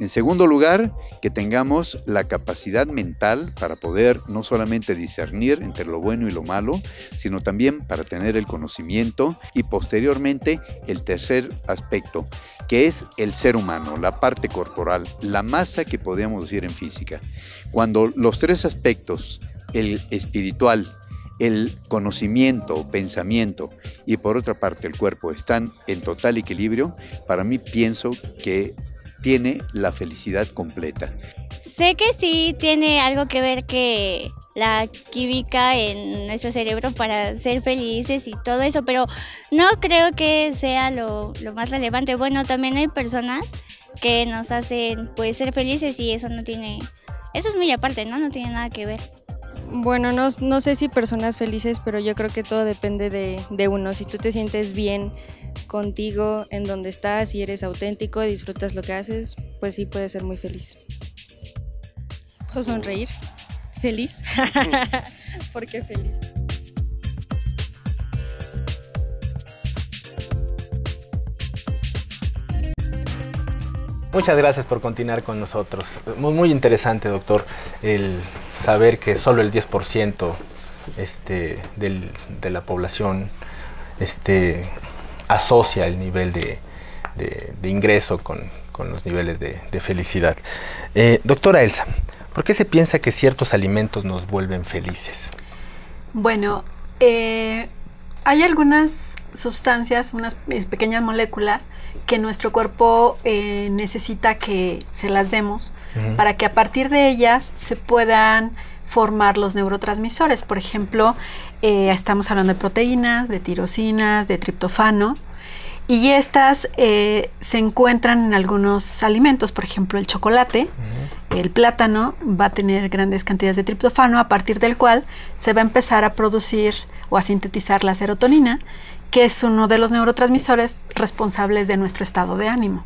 En segundo lugar, que tengamos la capacidad mental para poder no solamente discernir entre lo bueno y lo malo, sino también para tener el conocimiento y posteriormente el tercer aspecto, que es el ser humano, la parte corporal, la masa que podríamos decir en física. Cuando los tres aspectos, el espiritual, el conocimiento pensamiento y por otra parte el cuerpo están en total equilibrio, para mí pienso que tiene la felicidad completa. Sé que sí tiene algo que ver que la química en nuestro cerebro para ser felices y todo eso, pero no creo que sea lo, más relevante. Bueno, también hay personas que nos hacen pues ser felices y eso no tiene, eso es muy aparte, ¿no? No tiene nada que ver. Bueno, no, sé si personas felices, pero yo creo que todo depende de, uno. Si tú te sientes bien contigo, en donde estás, y eres auténtico, disfrutas lo que haces, pues sí puedes ser muy feliz. O sonreír. Feliz. ¿Por qué feliz. Muchas gracias por continuar con nosotros. Muy, muy interesante, doctor, el, saber que solo el 10% este, del, de la población este, asocia el nivel de, de, ingreso con, con, los niveles de, de felicidad. Eh, doctora Elsa, ¿por qué se piensa que ciertos alimentos nos vuelven felices? Bueno, eh, hay algunas sustancias, unas pequeñas moléculas que nuestro cuerpo eh, necesita que se las demos para que a partir de ellas se puedan formar los neurotransmisores. Por ejemplo, eh, estamos hablando de proteínas, de tirosinas, de triptofano. Y estas eh, se encuentran en algunos alimentos, por ejemplo el chocolate, el plátano va a tener grandes cantidades de triptofano, a partir del cual se va a empezar a producir o a sintetizar la serotonina, que es uno de los neurotransmisores responsables de nuestro estado de ánimo.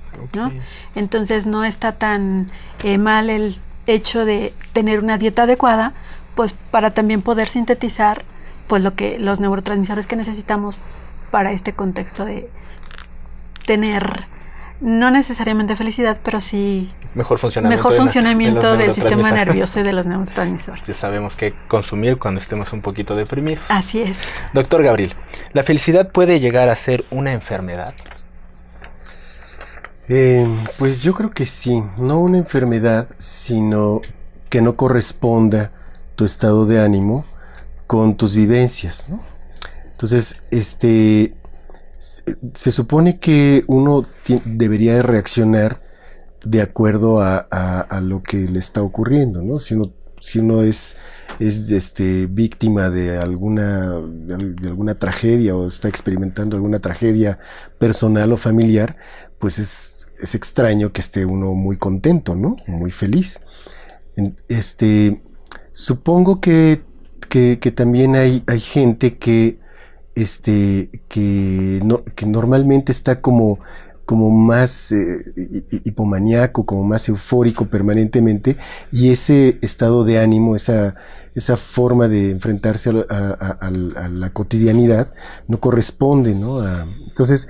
Entonces no está tan eh, mal el hecho de tener una dieta adecuada, pues para también poder sintetizar pues lo que los neurotransmisores que necesitamos para este contexto de tener no necesariamente felicidad, pero sí mejor funcionamiento, mejor funcionamiento del sistema nervioso y de los neurotransmisores. sabemos qué consumir cuando estemos un poquito deprimidos. Así es. Doctor Gabriel, ¿la felicidad puede llegar a ser una enfermedad? Eh, pues yo creo que sí, no una enfermedad, sino que no corresponda tu estado de ánimo con tus vivencias, ¿no? Entonces, este, se, supone que uno debería reaccionar de acuerdo a, lo que le está ocurriendo, ¿no? Si uno, es, este, víctima de alguna, tragedia o está experimentando alguna tragedia personal o familiar, pues es, extraño que esté uno muy contento, ¿no? Muy feliz. Este, supongo que, también hay gente que este, que, no, que normalmente está como, como más eh, hipomaníaco, como más eufórico permanentemente, y ese estado de ánimo, esa, esa forma de enfrentarse a, la cotidianidad, no corresponde, ¿no? entonces,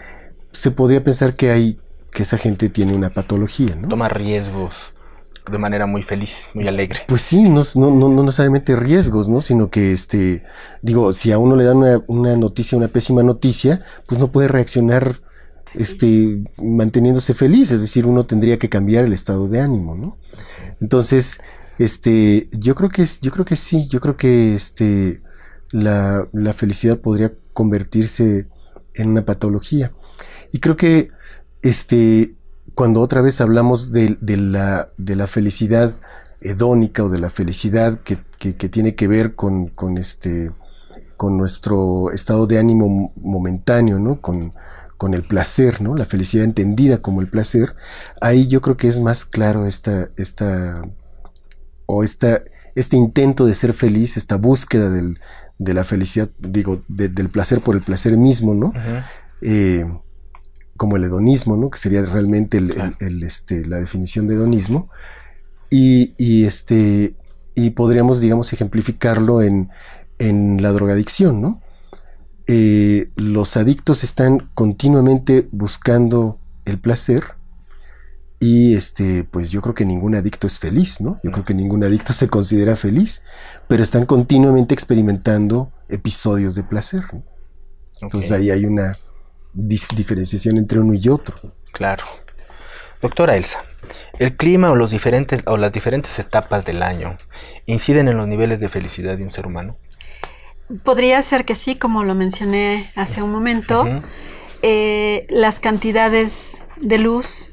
se podría pensar que hay que esa gente tiene una patología, ¿no? Toma riesgos de manera muy feliz, muy alegre. Pues sí, no, no, necesariamente riesgos, ¿no? Sino que, este, digo, si a uno le dan una, noticia, una pésima noticia, pues no puede reaccionar este, manteniéndose feliz, es decir, uno tendría que cambiar el estado de ánimo, ¿no? Entonces, este, yo creo que, yo creo que sí, yo creo que este, la, la felicidad podría convertirse en una patología. Y creo que este, cuando otra vez hablamos de, la, felicidad hedónica o de la felicidad que, tiene que ver este, con, nuestro estado de ánimo momentáneo, ¿no? Con, el placer, ¿no? La felicidad entendida como el placer, ahí yo creo que es más claro esta, esta, o esta, este intento de ser feliz, esta búsqueda de la felicidad, digo, del placer por el placer mismo, ¿no? como el hedonismo, ¿no? que sería realmente este, la definición de hedonismo, y, este, podríamos, digamos, ejemplificarlo en, la drogadicción. ¿no? Eh, los adictos están continuamente buscando el placer, y este, pues yo creo que ningún adicto es feliz, ¿no? Yo creo que ningún adicto se considera feliz, pero están continuamente experimentando episodios de placer. Entonces ahí hay una diferenciación entre uno y otro. Claro. Doctora Elsa, el clima o, los diferentes, o las diferentes etapas del año inciden en los niveles de felicidad de un ser humano. Podría ser que sí, como lo mencioné hace un momento. Eh, las cantidades de luz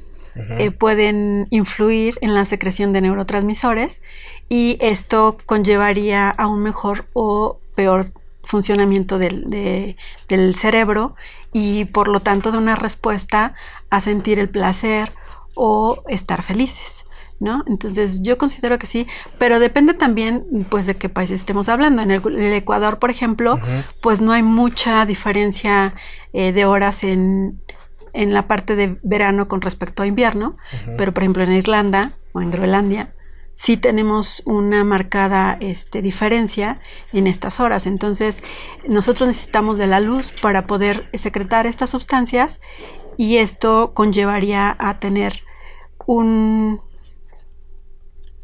eh, pueden influir en la secreción de neurotransmisores y esto conllevaría a un mejor o peor funcionamiento del, del cerebro y por lo tanto de una respuesta a sentir el placer o estar felices. ¿No? Entonces yo considero que sí, pero depende también pues de qué país estemos hablando. En el, Ecuador, por ejemplo, pues no hay mucha diferencia eh, de horas en, en, la parte de verano con respecto a invierno, pero por ejemplo en Irlanda o en Groenlandia, si tenemos una marcada este, diferencia en estas horas. Entonces, nosotros necesitamos de la luz para poder secretar estas sustancias y esto conllevaría a tener un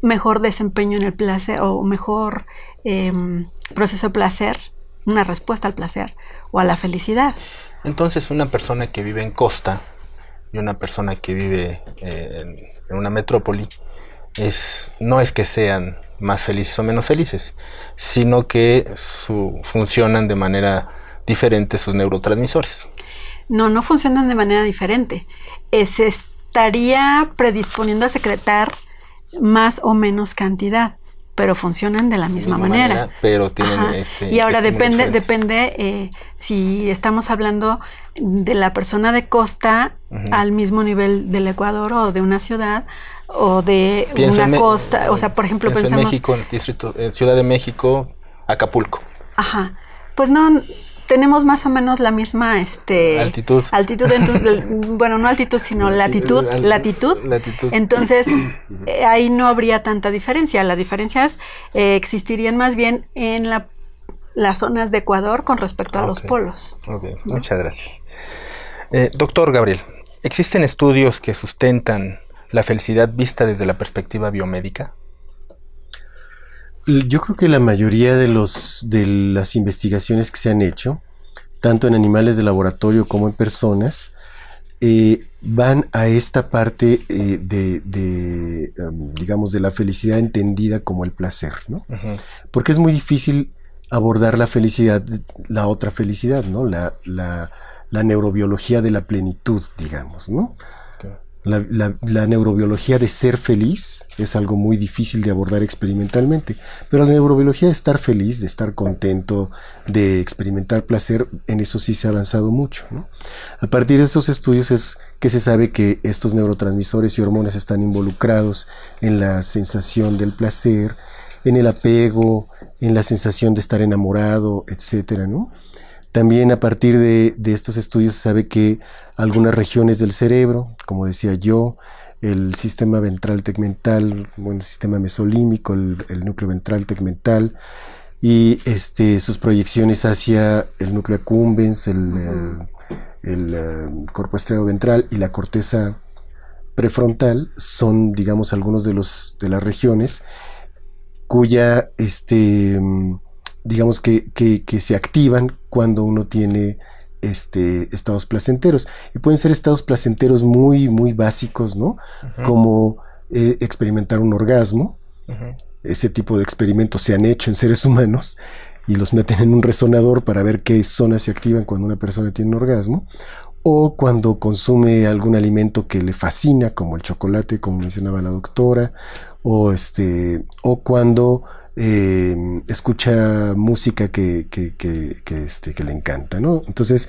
mejor desempeño en el placer o mejor em, proceso de placer, una respuesta al placer o a la felicidad. Entonces, una persona que vive en costa y una persona que vive eh, en, en una metrópoli, no es que sean más felices o menos felices, sino que su, funcionan de manera diferente sus neurotransmisores. No, no funcionan de manera diferente. Es eh, se estaría predisponiendo a secretar más o menos cantidad, pero funcionan de la misma, manera. Pero tienen este, y ahora depende, depende eh, si estamos hablando de la persona de costa al mismo nivel del Ecuador o de una ciudad o de una costa, o sea, por ejemplo, pensamos... En México, en, Ciudad de México, Acapulco. Ajá. Pues no, tenemos más o menos la misma este altitud. Altitud, entonces, bueno, no altitud, sino latitud, latitud. Entonces, eh, ahí no habría tanta diferencia. Las diferencias eh, existirían más bien en la, las zonas de Ecuador con respecto a ah, los polos. Muchas gracias. Eh, doctor Gabriel, ¿existen estudios que sustentan la felicidad vista desde la perspectiva biomédica? Yo creo que la mayoría de, los, de las investigaciones que se han hecho, tanto en animales de laboratorio como en personas, eh, van a esta parte eh, de, de digamos, de la felicidad entendida como el placer, ¿no? Porque es muy difícil abordar la felicidad, la otra felicidad, ¿no? La, la, la neurobiología de la plenitud, digamos, ¿no? La, neurobiología de ser feliz es algo muy difícil de abordar experimentalmente, pero la neurobiología de estar feliz, de estar contento, de experimentar placer, en eso sí se ha avanzado mucho. A partir de esos estudios es que se sabe que estos neurotransmisores y hormonas están involucrados en la sensación del placer, en el apego, en la sensación de estar enamorado, etcétera, ¿no? También a partir de, estos estudios se sabe que algunas regiones del cerebro, como decía yo, el sistema ventral tegmental, bueno, el sistema mesolímico, el, núcleo ventral tegmental y este, sus proyecciones hacia el núcleo accumbens, el, eh, eh, cuerpo estriado ventral y la corteza prefrontal son, digamos, algunos de los de las regiones cuya este digamos que, se activan cuando uno tiene este, estados placenteros. Y pueden ser estados placenteros muy, muy básicos, ¿no? Como eh, experimentar un orgasmo. Ese tipo de experimentos se han hecho en seres humanos y los meten en un resonador para ver qué zonas se activan cuando una persona tiene un orgasmo. O cuando consume algún alimento que le fascina, como el chocolate, como mencionaba la doctora, o este, o cuando eh, escucha música que, que, que, que, este, que le encanta, ¿no? Entonces,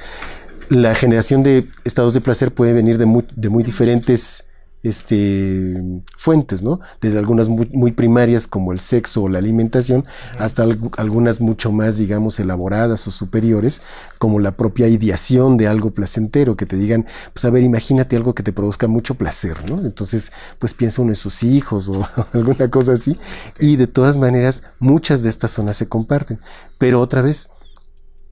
la generación de estados de placer puede venir de muy, de muy diferentes este, fuentes, ¿no? Desde algunas muy, primarias como el sexo o la alimentación, hasta algunas mucho más, digamos, elaboradas o superiores, como la propia ideación de algo placentero, que te digan, pues a ver, imagínate algo que te produzca mucho placer, ¿no? Entonces, pues piensa uno en sus hijos o alguna cosa así, y de todas maneras, muchas de estas zonas se comparten, pero otra vez,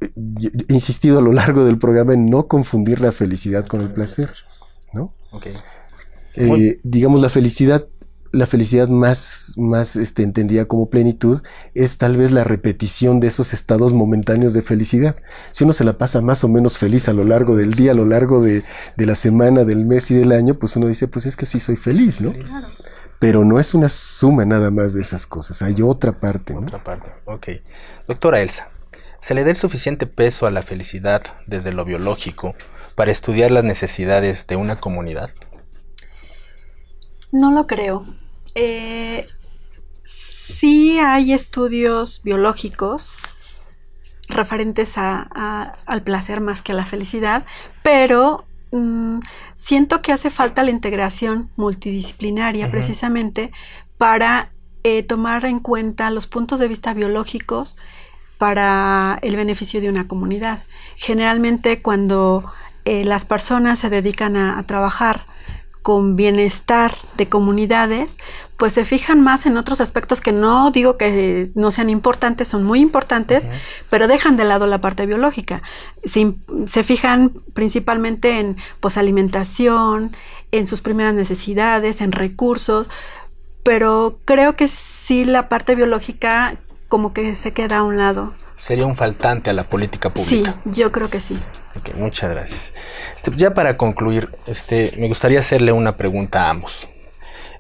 he eh, insistido a lo largo del programa en no confundir la felicidad con el placer, ¿no? Okay. Eh, digamos, la felicidad, la felicidad más, más este, entendida como plenitud es tal vez la repetición de esos estados momentáneos de felicidad. Si uno se la pasa más o menos feliz a lo largo del día, a lo largo de, la semana, del mes y del año, pues uno dice, pues es que sí soy feliz, ¿no? Pero no es una suma nada más de esas cosas, hay otra parte. Otra parte, ok. Doctora Elsa, ¿se le da el suficiente peso a la felicidad desde lo biológico para estudiar las necesidades de una comunidad? No lo creo. Eh, sí hay estudios biológicos referentes a, al placer más que a la felicidad, pero mm, siento que hace falta la integración multidisciplinaria precisamente para eh, tomar en cuenta los puntos de vista biológicos para el beneficio de una comunidad. Generalmente cuando eh, las personas se dedican a trabajar con bienestar de comunidades, pues se fijan más en otros aspectos que no digo que no sean importantes, son muy importantes, pero dejan de lado la parte biológica. Se, se fijan principalmente en pues, alimentación, en sus primeras necesidades, en recursos, pero creo que sí la parte biológica como que se queda a un lado sería un faltante a la política pública. Sí, yo creo que sí. muchas gracias. Este, ya para concluir, este, me gustaría hacerle una pregunta a ambos.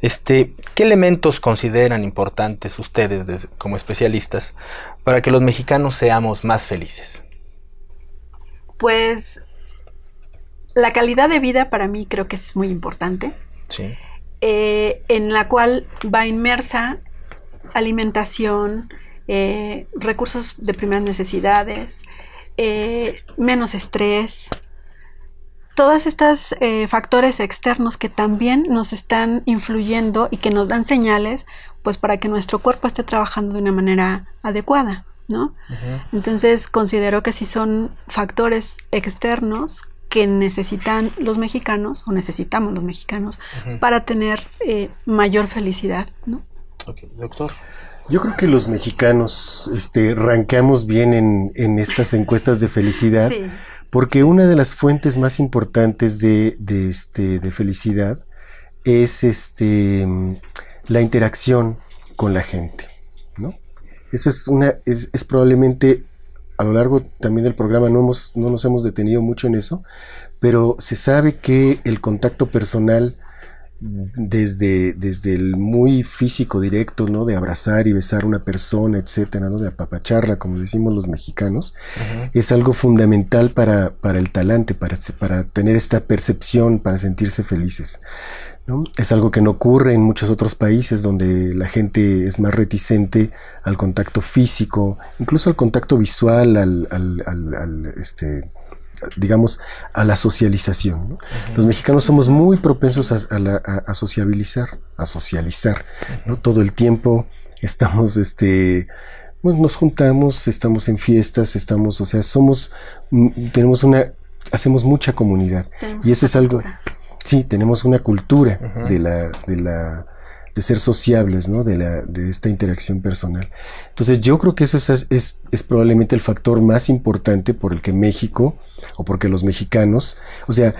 Este, ¿Qué elementos consideran importantes ustedes como especialistas para que los mexicanos seamos más felices? Pues la calidad de vida para mí creo que es muy importante. Sí. Eh, en la cual va inmersa alimentación, eh, recursos de primeras necesidades, eh, menos estrés, todas estas eh, factores externos que también nos están influyendo y que nos dan señales, pues para que nuestro cuerpo esté trabajando de una manera adecuada, ¿no? Entonces considero que si son factores externos que necesitan los mexicanos o necesitamos los mexicanos para tener mayor felicidad, doctor. Yo creo que los mexicanos este, ranqueamos bien en, estas encuestas de felicidad, porque una de las fuentes más importantes de, este, de felicidad es este, la interacción con la gente. Eso es, una, es, probablemente a lo largo también del programa no, hemos, no nos hemos detenido mucho en eso, pero se sabe que el contacto personal desde, desde el muy físico directo, ¿no? De abrazar y besar a una persona, etcétera, ¿no? De apapacharla, como decimos los mexicanos, es algo fundamental para, para el talante, para, para, tener esta percepción, para sentirse felices. Es algo que no ocurre en muchos otros países donde la gente es más reticente al contacto físico, incluso al contacto visual, al, este, digamos, a la socialización. Los mexicanos somos muy propensos a, sociabilizar, a socializar, ¿no? Todo el tiempo estamos, este, pues, nos juntamos, estamos en fiestas, estamos, o sea, somos, mm, tenemos una, hacemos mucha comunidad. y eso es algo, sí, tenemos una cultura de la, de la de ser sociables, ¿no? De, esta interacción personal. Entonces yo creo que eso es, probablemente el factor más importante por el que México, o porque los mexicanos, o sea,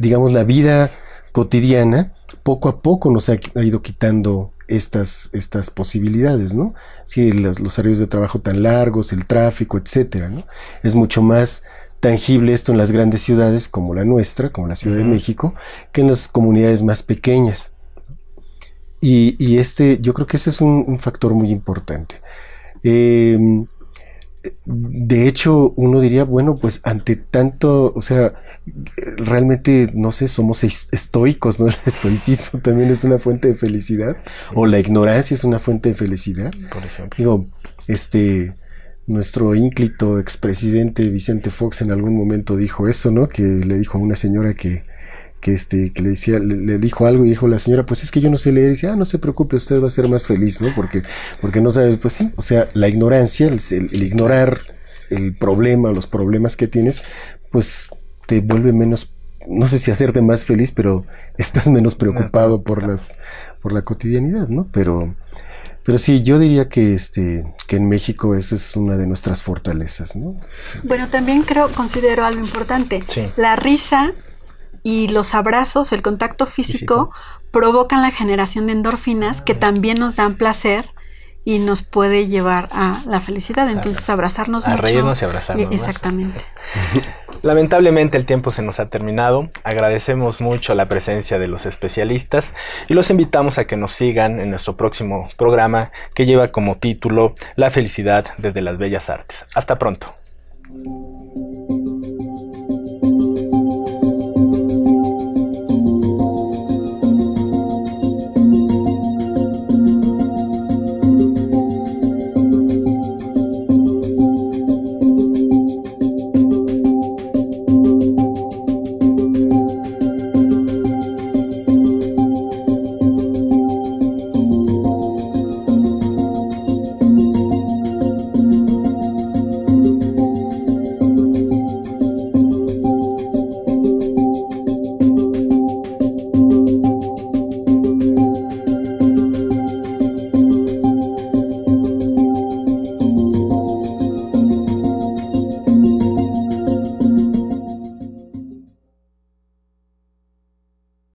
digamos la vida cotidiana, poco a poco nos ha, ido quitando estas, posibilidades, ¿no? los, horarios de trabajo tan largos, el tráfico, etcétera, Es mucho más tangible esto en las grandes ciudades como la nuestra, como la Ciudad de México, que en las comunidades más pequeñas. Y, este, yo creo que ese es un, factor muy importante. Em, de hecho, uno diría, bueno, pues ante tanto, o sea, realmente, no sé, somos estoicos, ¿no? El estoicismo también es una fuente de felicidad, o la ignorancia es una fuente de felicidad. Por ejemplo. Digo, este, nuestro ínclito expresidente Vicente Fox en algún momento dijo eso, ¿no? Que le dijo a una señora que, que, este, que le, decía, le, dijo algo y dijo la señora, pues es que yo no sé leer. Y dice, ah, no se preocupe, usted va a ser más feliz, ¿no? Porque, porque no sabe, pues sí, o sea, la ignorancia, el, ignorar el problema, los problemas que tienes, pues te vuelve menos no sé si hacerte más feliz, pero estás menos preocupado por las por la cotidianidad, ¿no? Pero pero sí, yo diría que este que en México eso es una de nuestras fortalezas, ¿no? Bueno, también creo considero algo importante. La risa y los abrazos, el contacto físico, provocan la generación de endorfinas que ah. también nos dan placer y nos puede llevar a la felicidad. Entonces, abrazarnos a reírnos y abrazarnos. E, exactamente. Lamentablemente el tiempo se nos ha terminado. Agradecemos mucho la presencia de los especialistas y los invitamos a que nos sigan en nuestro próximo programa que lleva como título La felicidad desde las bellas artes. Hasta pronto.